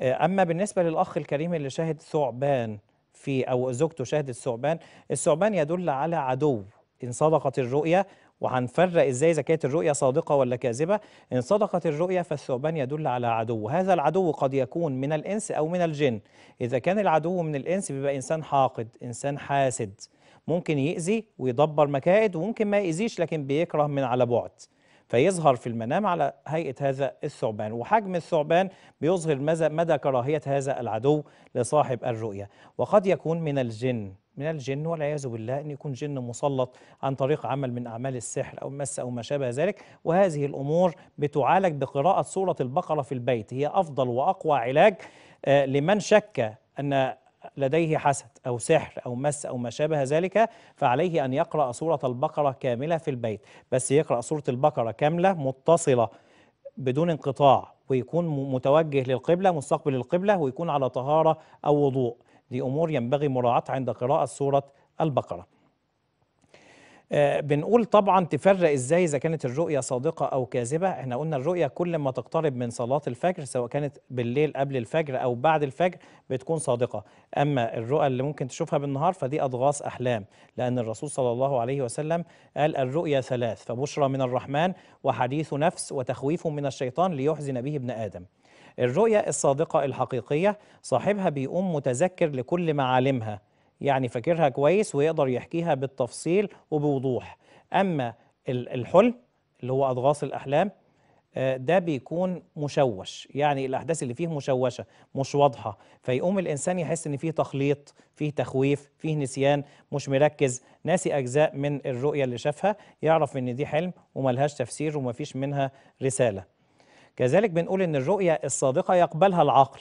آه، أما بالنسبة للأخ الكريم اللي شاهد ثعبان في أو زوجته شاهدت ثعبان الثعبان يدل على عدو إن صدقت الرؤية وهنفرق ازاي اذا كانت الرؤيه صادقه ولا كاذبه ان صدقت الرؤيه فالثعبان يدل على عدو هذا العدو قد يكون من الانس او من الجن اذا كان العدو من الانس بيبقى انسان حاقد انسان حاسد ممكن يأذي ويدبر مكائد وممكن ما يأذيش لكن بيكره من على بعد فيظهر في المنام على هيئة هذا الثعبان وحجم الثعبان بيظهر مدى كراهية هذا العدو لصاحب الرؤية وقد يكون من الجن من الجن والعياذ بالله أن يكون جن مسلط عن طريق عمل من أعمال السحر أو المس أو ما شابه ذلك وهذه الأمور بتعالج بقراءة سورة البقرة في البيت هي أفضل وأقوى علاج آه، لمن شك أن لديه حسد أو سحر أو مس أو ما شابه ذلك فعليه أن يقرأ سورة البقرة كاملة في البيت بس يقرأ سورة البقرة كاملة متصلة بدون انقطاع ويكون متوجه للقبلة مستقبل القبلة ويكون على طهارة أو وضوء دي أمور ينبغي مراعاة عند قراءة سورة البقرة آه، بنقول طبعا تفرق ازاي اذا كانت الرؤيه صادقه او كاذبه احنا قلنا الرؤيه كل ما تقترب من صلاه الفجر سواء كانت بالليل قبل الفجر او بعد الفجر بتكون صادقه اما الرؤى اللي ممكن تشوفها بالنهار فدي اضغاث احلام لان الرسول صلى الله عليه وسلم قال الرؤيا ثلاث فبشرى من الرحمن وحديث نفس وتخويف من الشيطان ليحزن به ابن ادم الرؤيا الصادقة الحقيقية صاحبها بيقوم متذكر لكل معالمها يعني فاكرها كويس ويقدر يحكيها بالتفصيل وبوضوح اما الحلم اللي هو اضغاص الاحلام آه، ده بيكون مشوش يعني الاحداث اللي فيه مشوشه مش واضحه فيقوم الانسان يحس ان فيه تخليط فيه تخويف فيه نسيان مش مركز ناسي اجزاء من الرؤيه اللي شافها يعرف ان دي حلم وملهاش تفسير ومفيش منها رساله كذلك بنقول ان الرؤيه الصادقه يقبلها العقل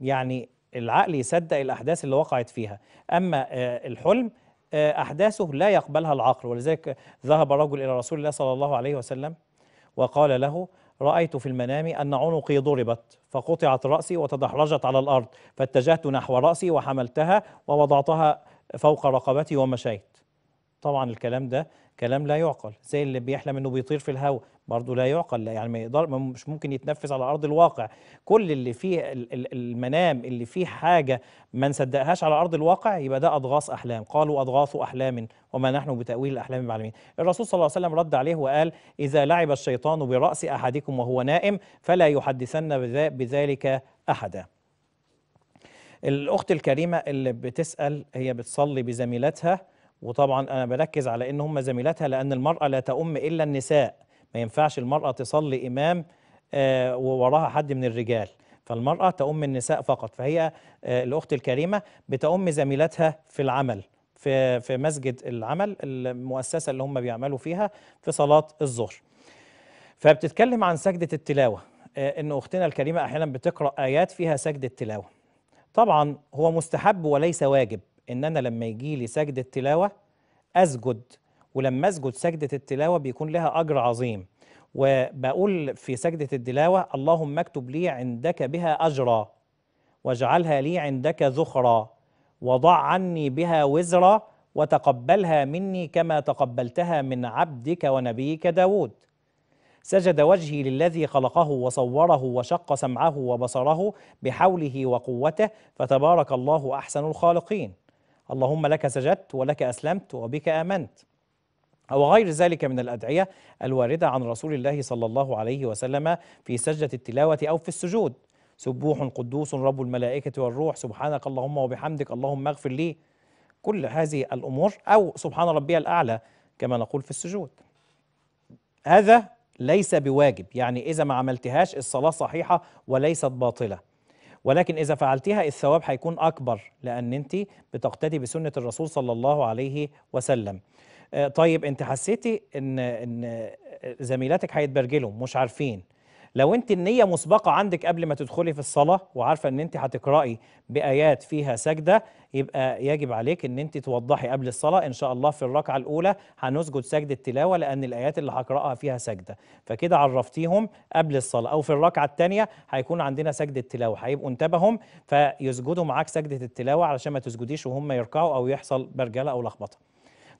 يعني العقل يصدق الاحداث اللي وقعت فيها اما آه، الحلم آه، احداثه لا يقبلها العقل ولذلك ذهب رجل الى رسول الله صلى الله عليه وسلم وقال له رايت في المنام ان عنقي ضربت فقطعت راسي وتدحرجت على الارض فاتجهت نحو راسي وحملتها ووضعتها فوق رقبتي ومشيت طبعا الكلام ده كلام لا يعقل زي اللي بيحلم انه بيطير في الهواء برضه لا يعقل يعني ما يقدر مش ممكن يتنفذ على ارض الواقع كل اللي فيه المنام اللي فيه حاجه ما نصدقهاش على ارض الواقع يبقى ده اضغاث احلام قالوا اضغاث احلام وما نحن بتاويل الاحلام بعلمين الرسول صلى الله عليه وسلم رد عليه وقال اذا لعب الشيطان براس احدكم وهو نائم فلا يحدثن بذلك احدا الاخت الكريمه اللي بتسال هي بتصلي بزميلتها وطبعا انا بركز على ان هم زميلاتها لان المراه لا تؤم الا النساء ما ينفعش المراه تصلي امام آه، ووراها حد من الرجال فالمراه تؤم النساء فقط فهي آه، الاخت الكريمه بتؤم زميلاتها في العمل في في مسجد العمل المؤسسه اللي هم بيعملوا فيها في صلاه الظهر فبتتكلم عن سجده التلاوه آه، ان اختنا الكريمه احيانا بتقرا ايات فيها سجده تلاوه طبعا هو مستحب وليس واجب ان انا لما يجي لي سجده تلاوه اسجد ولما اسجد سجده التلاوه بيكون لها اجر عظيم وبقول في سجده التلاوه اللهم اكتب لي عندك بها اجرا واجعلها لي عندك ذخرا وضع عني بها وزرا وتقبلها مني كما تقبلتها من عبدك ونبيك داود سجد وجهي للذي خلقه وصوره وشق سمعه وبصره بحوله وقوته فتبارك الله احسن الخالقين اللهم لك سجدت ولك أسلمت وبك آمنت أو غير ذلك من الأدعية الواردة عن رسول الله صلى الله عليه وسلم في سجدة التلاوة أو في السجود سبوح قدوس رب الملائكة والروح سبحانك اللهم وبحمدك اللهم اغفر لي كل هذه الأمور أو سبحان ربي الأعلى كما نقول في السجود هذا ليس بواجب يعني إذا ما عملتهاش الصلاة صحيحة وليست باطلة ولكن إذا فعلتيها الثواب هيكون أكبر لأن أنت بتقتدي بسنة الرسول صلى الله عليه وسلم آه، طيب أنت حسيتي أن, إن آه، زميلاتك هيتبرجلوا مش عارفين لو انت النيه مسبقه عندك قبل ما تدخلي في الصلاه وعارفه ان انت هتقراي بايات فيها سجده يبقى يجب عليك ان انت توضحي قبل الصلاه ان شاء الله في الركعه الاولى هنسجد سجده تلاوه لان الايات اللي هقراها فيها سجده فكده عرفتيهم قبل الصلاه او في الركعه الثانيه هيكون عندنا سجده تلاوه هيبقوا انتبهوا فيسجدوا معاك سجده التلاوه علشان ما تسجديش وهم يركعوا او يحصل برجله او لخبطه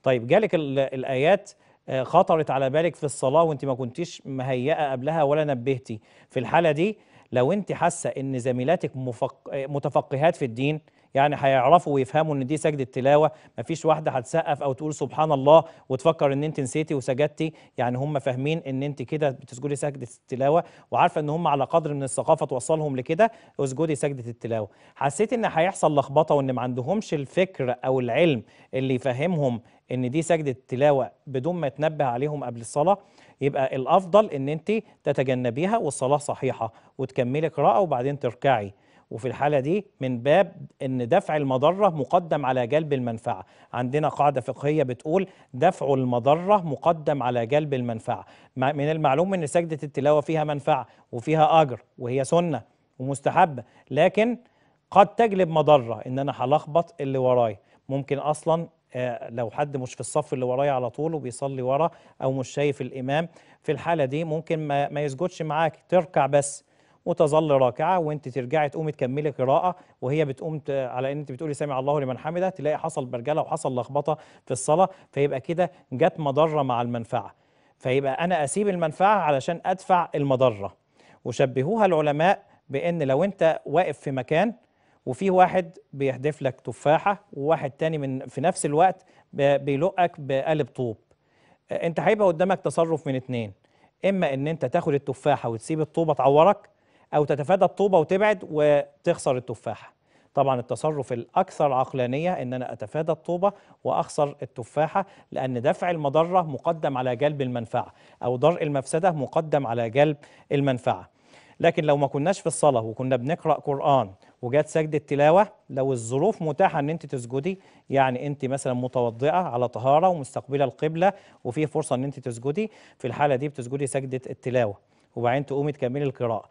طيب جالك الايات آه، خطرت على بالك في الصلاه وانت ما كنتيش مهيئه قبلها ولا نبهتي في الحاله دي لو انت حاسه ان زميلاتك مفق... متفقهات في الدين يعني هيعرفوا ويفهموا ان دي سجده تلاوه مفيش واحده هتسقف او تقول سبحان الله وتفكر ان انت نسيتي وسجدتي يعني هم فاهمين ان انت كده بتسجدي سجده التلاوه وعارفه ان هم على قدر من الثقافه توصلهم لكده اسجدي سجده التلاوه حسيت ان هيحصل لخبطه وان ما عندهمش الفكر او العلم اللي يفهمهم ان دي سجده تلاوه بدون ما تنبه عليهم قبل الصلاه يبقى الافضل ان انت تتجنبيها والصلاه صحيحه وتكملي قراءه وبعدين تركعي وفي الحاله دي من باب ان دفع المضره مقدم على جلب المنفعه عندنا قاعده فقهيه بتقول دفع المضره مقدم على جلب المنفعه من المعلوم ان سجده التلاوه فيها منفعه وفيها اجر وهي سنه ومستحبه لكن قد تجلب مضره ان انا هلخبط اللي ورايا ممكن اصلا آه، لو حد مش في الصف اللي ورايا على طول وبيصلي ورا او مش شايف الامام في الحاله دي ممكن ما, ما يسجدش معاك تركع بس وتظل راكعه وانت ترجعي تقومي تكملي قراءه وهي بتقوم على ان انت بتقولي سامع الله لمن حمده تلاقي حصل برجله وحصل لخبطه في الصلاه فيبقى كده جت مضره مع المنفعه فيبقى انا اسيب المنفعه علشان ادفع المضره وشبهوها العلماء بان لو انت واقف في مكان وفي واحد بيهدف لك تفاحه وواحد تاني من في نفس الوقت بيلقك بقالب طوب آه، انت هيبقى قدامك تصرف من اتنين اما ان انت تاخد التفاحه وتسيب الطوبه تعورك او تتفادى الطوبه وتبعد وتخسر التفاحه طبعا التصرف الاكثر عقلانيه ان انا اتفادى الطوبه واخسر التفاحه لان دفع المضره مقدم على جلب المنفعه او درء المفسده مقدم على جلب المنفعه لكن لو ما كناش في الصلاة وكنا بنقرأ قرآن وجات سجدة تلاوة لو الظروف متاحة ان انت تسجدي يعني انت مثلا متوضئة على طهارة ومستقبلة القبلة وفي فرصة ان انت تسجدي في الحالة دي بتسجدي سجدة التلاوة وبعدين تقومي تكملي القراءة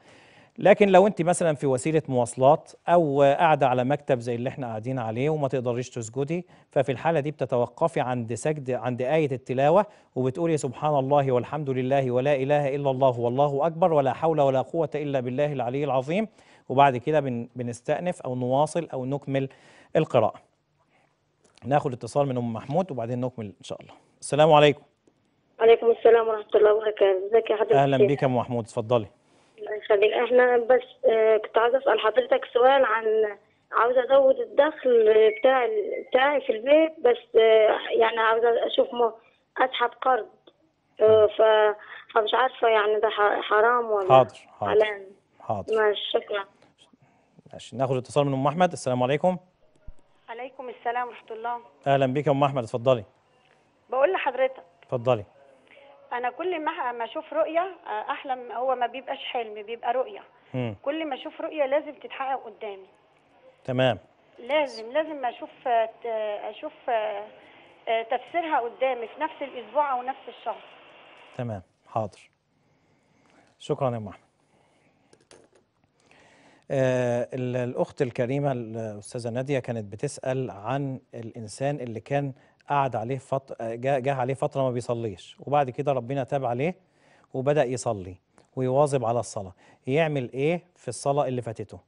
لكن لو انت مثلا في وسيله مواصلات او قاعده على مكتب زي اللي احنا قاعدين عليه وما تقدريش تسجدي ففي الحاله دي بتتوقفي عند سجد عند ايه التلاوه وبتقولي سبحان الله والحمد لله ولا اله الا الله والله اكبر ولا حول ولا قوه الا بالله العلي العظيم وبعد كده بن بنستأنف او نواصل او نكمل القراءه ناخد اتصال من ام محمود وبعدين نكمل ان شاء الله السلام عليكم
وعليكم السلام ورحمه الله وبركاته ازيك يا حضرتك اهلا بك
يا ام محمود اتفضلي
الله يخليك احنا بس آه، كنت عايزه اسال حضرتك سؤال عن عاوزه ازود الدخل بتاع بتاعي في البيت بس آه، يعني عاوزه اشوف اسحب قرض آه، ف فمش عارفه يعني ده حرام ولا حاضر حاضر حاضر ماشي شكرا
ماشي ناخد اتصال من ام احمد السلام عليكم
عليكم السلام ورحمه الله
اهلا بك يا ام احمد اتفضلي
بقول لحضرتك اتفضلي انا كل ما ما اشوف رؤيه آه، احلم هو ما بيبقاش حلم بيبقى رؤيه مم. كل ما اشوف رؤيه لازم تتحقق قدامي تمام لازم لازم اشوف آه، اشوف آه، تفسيرها قدامي في نفس الاسبوع او نفس الشهر
تمام حاضر شكرا يا محمد آه الأخت الكريمة الأستاذة نادية كانت بتسأل عن الإنسان اللي كان قعد عليه فتره جه عليه فتره ما بيصليش وبعد كده ربنا تاب عليه وبدا يصلي ويواظب على الصلاه يعمل ايه في الصلاه اللي فاتته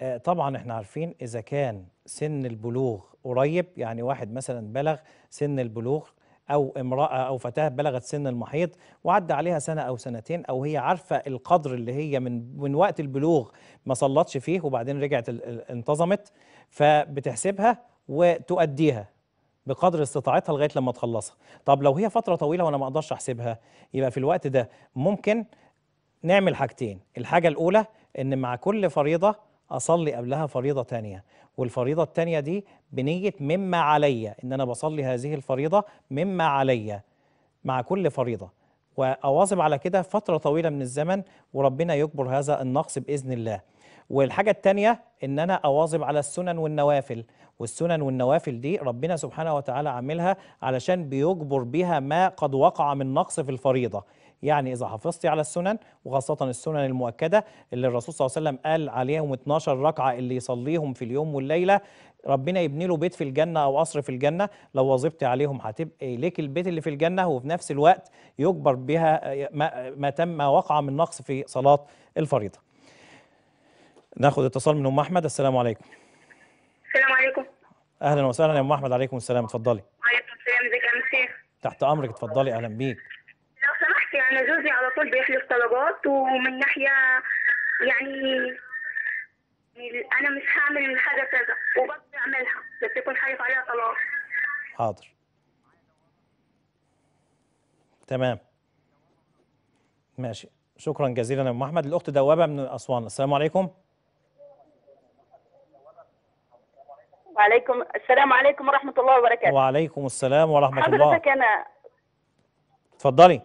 آه، طبعا احنا عارفين اذا كان سن البلوغ قريب يعني واحد مثلا بلغ سن البلوغ او امراه او فتاه بلغت سن المحيض وعدى عليها سنه او سنتين او هي عارفه القدر اللي هي من من وقت البلوغ ما صلتش فيه وبعدين رجعت انتظمت فبتحسبها وتؤديها بقدر استطاعتها لغايه لما تخلصها طب لو هي فتره طويله وانا ما اقدرش احسبها يبقى في الوقت ده ممكن نعمل حاجتين الحاجه الاولى ان مع كل فريضه اصلي قبلها فريضه تانية والفريضه التانية دي بنيه مما عليا ان انا بصلي هذه الفريضه مما عليا مع كل فريضه واواظب على كده فتره طويله من الزمن وربنا يكبر هذا النقص باذن الله والحاجه التانية ان انا اواظب على السنن والنوافل والسنن والنوافل دي ربنا سبحانه وتعالى عاملها علشان بيجبر بها ما قد وقع من نقص في الفريضه يعني إذا حافظتي على السنن وخاصة السنن المؤكدة اللي الرسول صلى الله عليه وسلم قال عليهم 12 ركعة اللي يصليهم في اليوم والليلة ربنا يبني له بيت في الجنة أو قصر في الجنة لو وظبت عليهم هتبقى ليك البيت اللي في الجنة وفي نفس الوقت يجبر بها ما, ما تم ما وقع من نقص في صلاة الفريضة ناخد اتصال من ام احمد السلام عليكم السلام عليكم اهلا وسهلا يا ام احمد عليكم السلام اتفضلي
وعليكم السلام ازيك يا شيخ
تحت امرك اتفضلي اهلا بيك
لو سمحت يعني جوزي على طول بيحلف طلبات ومن ناحيه يعني انا مش هعمل حاجه كذا وبقدر اعملها بس يكون حالف عليها طلاق
حاضر تمام ماشي شكرا جزيلا يا ام احمد الاخت دوابه من اسوان السلام عليكم
وعليكم السلام عليكم ورحمة الله وبركاته
وعليكم السلام ورحمة الله حضرتك أنا اتفضلي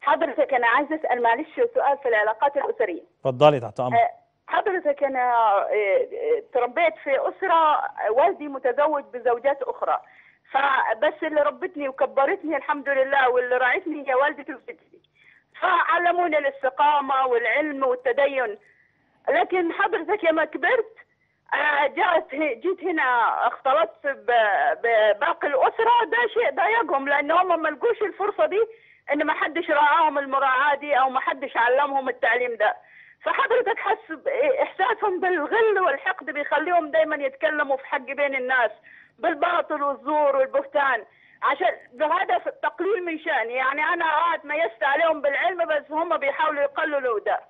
حضرتك أنا عايزة أسأل معلش سؤال في العلاقات الأسرية
اتفضلي تحت أمر أه،
حضرتك أنا أه، أه، تربيت في أسرة والدي متزوج بزوجات أخرى فبس اللي ربتني وكبرتني الحمد لله واللي راعتني هي والدتي وجدتي فعلموني الاستقامة والعلم والتدين لكن حضرتك لما كبرت آه، جاءت جيت هنا اختلطت بباقي الاسره ده شيء ضايقهم لان هم ما لقوش الفرصه دي ان ما حدش راعاهم المراعاه دي او ما حدش علمهم التعليم ده فحضرتك حس احساسهم بالغل والحقد بيخليهم دايما يتكلموا في حق بين الناس بالباطل والزور والبهتان عشان بهدف التقليل من شأني يعني انا قاعد يست عليهم بالعلم بس هم بيحاولوا يقللوا ده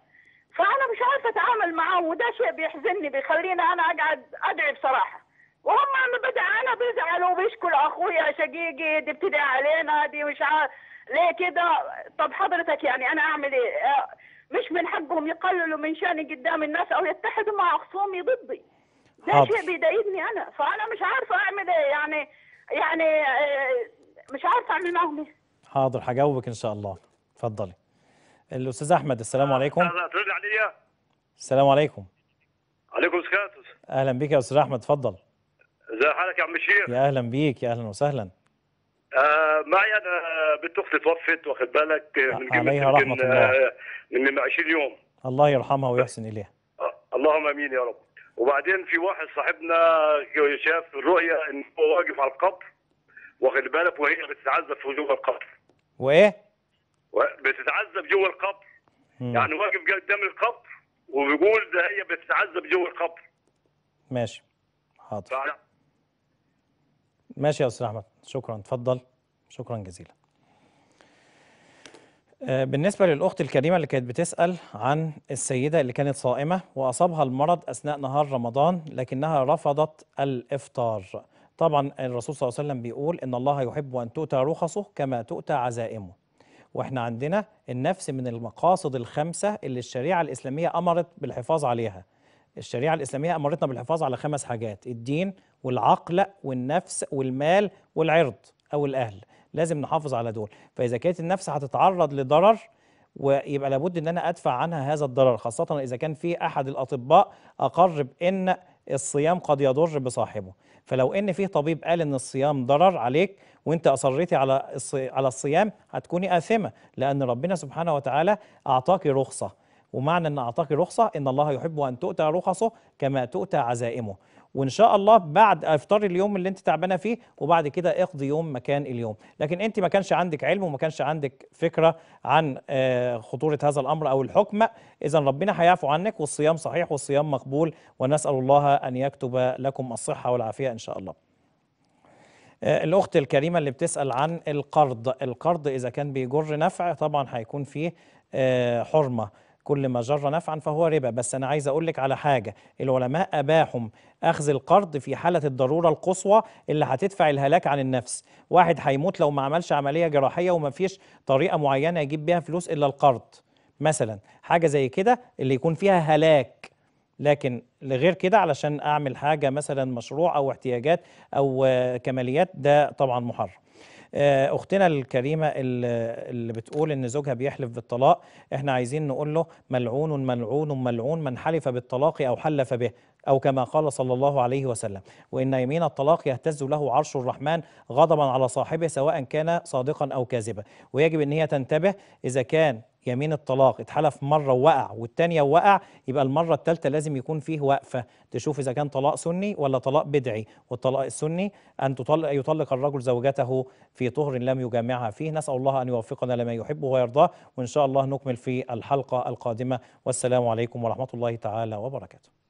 فانا مش عارفه اتعامل معاهم وده شيء بيحزنني بيخليني انا اقعد ادعي بصراحه وهم انا بدا انا بزعل وبشكوا اخويا شقيقي دي بتدعي علينا دي مش عارف ليه كده طب حضرتك يعني انا اعمل ايه آه، مش من حقهم يقللوا من شاني قدام الناس او يتحدوا مع خصومي ضدي ده شيء بيضايقني انا فانا مش عارفه اعمل ايه يعني يعني آه، مش عارفه اعمل معهم ايه
حاضر هجاوبك ان شاء الله اتفضلي الاستاذ احمد السلام آه، عليكم
هترد عليا
السلام عليكم عليكم السلام اهلا بك يا استاذ احمد اتفضل
ازي حالك يا عم الشيخ يا
اهلا بيك يا اهلا وسهلا
آه معي انا بنت اختي توفت واخد بالك من عليها رحمه الله آه، من 20 يوم
الله يرحمها ويحسن اليها
آه، اللهم امين يا رب وبعدين في واحد صاحبنا شاف الرؤيه ان هو واقف على القبر واخد بالك وهي بتتعذب في وجوه القبر وايه؟ بتتعذب جوه القبر يعني واقف قدام القبر وبيقول ده هي بتتعذب جوه القبر ماشي حاضر فعلا.
ماشي يا استاذ احمد شكرا اتفضل شكرا جزيلا آه، بالنسبة للأخت الكريمة اللي كانت بتسأل عن السيدة اللي كانت صائمة وأصابها المرض أثناء نهار رمضان لكنها رفضت الإفطار طبعا الرسول صلى الله عليه وسلم بيقول إن الله يحب أن تؤتى رخصه كما تؤتى عزائمه واحنا عندنا النفس من المقاصد الخمسة اللي الشريعة الإسلامية أمرت بالحفاظ عليها الشريعة الإسلامية أمرتنا بالحفاظ على خمس حاجات الدين والعقل والنفس والمال والعرض أو الأهل لازم نحافظ على دول فإذا كانت النفس هتتعرض لضرر ويبقى لابد ان انا ادفع عنها هذا الضرر خاصه اذا كان في احد الاطباء اقر بان الصيام قد يضر بصاحبه فلو ان فيه طبيب قال ان الصيام ضرر عليك وانت اصريتي على على الصيام هتكوني اثمه لان ربنا سبحانه وتعالى اعطاكي رخصه ومعنى ان اعطاكي رخصه ان الله يحب ان تؤتى رخصه كما تؤتى عزائمه وان شاء الله بعد افطري اليوم اللي انت تعبانه فيه وبعد كده اقضي يوم مكان اليوم لكن انت ما كانش عندك علم وما كانش عندك فكره عن آه، خطوره هذا الامر او الحكم اذا ربنا هيعفو عنك والصيام صحيح والصيام مقبول ونسال الله ان يكتب لكم الصحه والعافيه ان شاء الله آه، الأخت الكريمة اللي بتسأل عن القرض القرض إذا كان بيجر نفع طبعا هيكون فيه آه، حرمة كل ما جر نفعا فهو ربا بس أنا عايز أقول لك على حاجة العلماء أباحوا أخذ القرض في حالة الضرورة القصوى اللي هتدفع الهلاك عن النفس واحد هيموت لو ما عملش عملية جراحية وما فيش طريقة معينة يجيب بيها فلوس إلا القرض مثلا حاجة زي كده اللي يكون فيها هلاك لكن لغير كده علشان اعمل حاجه مثلا مشروع او احتياجات او كماليات ده طبعا محرم آه، اختنا الكريمه اللي بتقول ان زوجها بيحلف بالطلاق احنا عايزين نقول له ملعون ملعون ملعون من حلف بالطلاق او حلف به او كما قال صلى الله عليه وسلم وان يمين الطلاق يهتز له عرش الرحمن غضبا على صاحبه سواء كان صادقا او كاذبا ويجب ان هي تنتبه اذا كان يمين الطلاق اتحلف مره ووقع والتانيه ووقع يبقى المره الثالثه لازم يكون فيه وقفه تشوف اذا كان طلاق سني ولا طلاق بدعي والطلاق السني ان تطلق يطلق الرجل زوجته في طهر لم يجامعها فيه نسال الله ان يوفقنا لما يحبه ويرضاه وان شاء الله نكمل في الحلقه القادمه والسلام عليكم ورحمه الله تعالى وبركاته